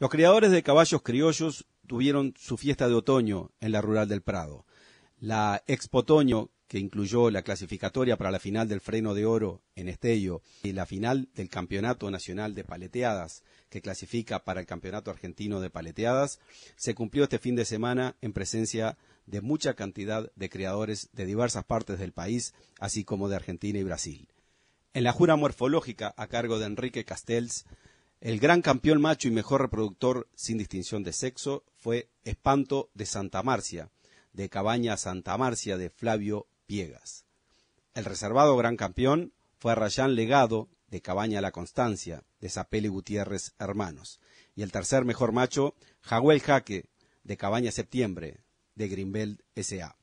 Los criadores de caballos criollos tuvieron su fiesta de otoño en la rural del Prado. La Expo Otoño, que incluyó la clasificatoria para la final del freno de oro en Estello y la final del Campeonato Nacional de Paleteadas, que clasifica para el Campeonato Argentino de Paleteadas, se cumplió este fin de semana en presencia de mucha cantidad de criadores de diversas partes del país, así como de Argentina y Brasil. En la jura morfológica a cargo de Enrique Castells, el gran campeón macho y mejor reproductor sin distinción de sexo fue Espanto de Santa Marcia, de Cabaña Santa Marcia de Flavio Piegas. El reservado gran campeón fue Rayán Legado, de Cabaña La Constancia, de Zapelli Gutiérrez Hermanos. Y el tercer mejor macho, Jaguel Jaque, de Cabaña Septiembre, de Grimbeld S.A.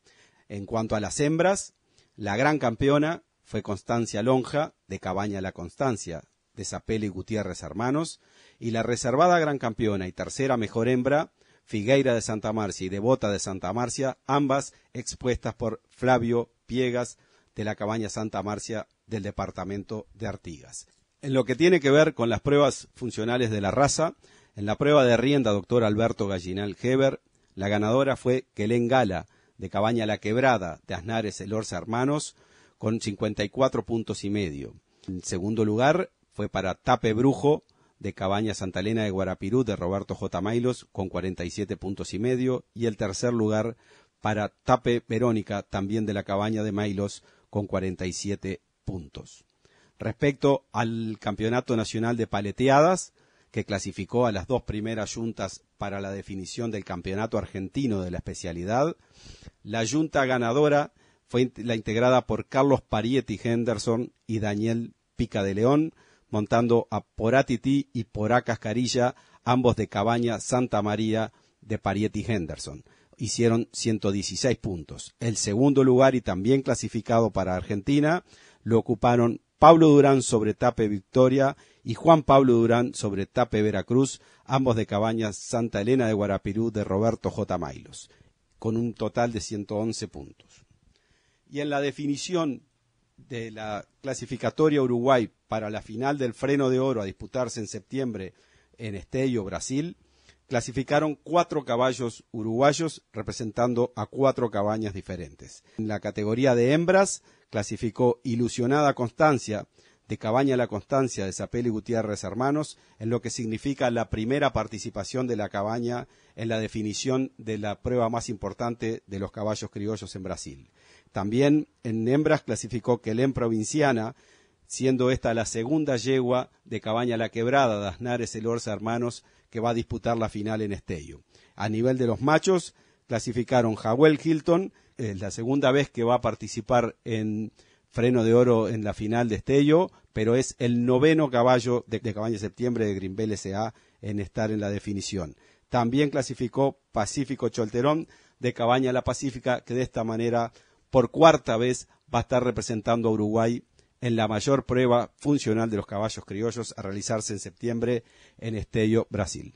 En cuanto a las hembras, la gran campeona fue Constancia Lonja, de Cabaña La Constancia, de Zapel y Gutiérrez Hermanos, y la reservada gran campeona y tercera mejor hembra, Figueira de Santa Marcia y Devota de Santa Marcia, ambas expuestas por Flavio Piegas de la cabaña Santa Marcia del departamento de Artigas. En lo que tiene que ver con las pruebas funcionales de la raza, en la prueba de rienda doctor Alberto Gallinal Heber, la ganadora fue Kelen Gala, de Cabaña La Quebrada, de Aznares El Orza Hermanos, con 54 puntos y medio. En segundo lugar, fue para Tape Brujo de Cabaña Santa Elena de Guarapirú de Roberto J. Mailos con 47 puntos y medio y el tercer lugar para Tape Verónica también de la Cabaña de Mailos con 47 puntos. Respecto al Campeonato Nacional de Paleteadas, que clasificó a las dos primeras yuntas para la definición del Campeonato Argentino de la especialidad, la yunta ganadora fue la integrada por Carlos Parietti Henderson y Daniel Pica de León, montando a Poratití y Porá Cascarilla, ambos de Cabaña Santa María de Parieti Henderson. Hicieron 116 puntos. El segundo lugar y también clasificado para Argentina lo ocuparon Pablo Durán sobre Tape Victoria y Juan Pablo Durán sobre Tape Veracruz, ambos de Cabaña Santa Elena de Guarapirú de Roberto J. Mailos, con un total de 111 puntos. Y en la definición de la clasificatoria Uruguay para la final del freno de oro a disputarse en septiembre en Estello, Brasil, clasificaron cuatro caballos uruguayos representando a cuatro cabañas diferentes. En la categoría de hembras clasificó Ilusionada Constancia, de Cabaña La Constancia de Zapel y Gutiérrez Hermanos, en lo que significa la primera participación de la cabaña en la definición de la prueba más importante de los caballos criollos en Brasil. También en hembras clasificó Quelén Provinciana, siendo esta la segunda yegua de Cabaña La Quebrada de Aznares El Orza Hermanos que va a disputar la final en Estello. A nivel de los machos, clasificaron Jawel Hilton, la segunda vez que va a participar en freno de oro en la final de Estello, pero es el noveno caballo de, de Septiembre de Grimbel S.A. en estar en la definición. También clasificó Pacífico Cholterón de Cabaña La Pacífica, que de esta manera, por cuarta vez, va a estar representando a Uruguay en la mayor prueba funcional de los caballos criollos a realizarse en septiembre en Estello, Brasil.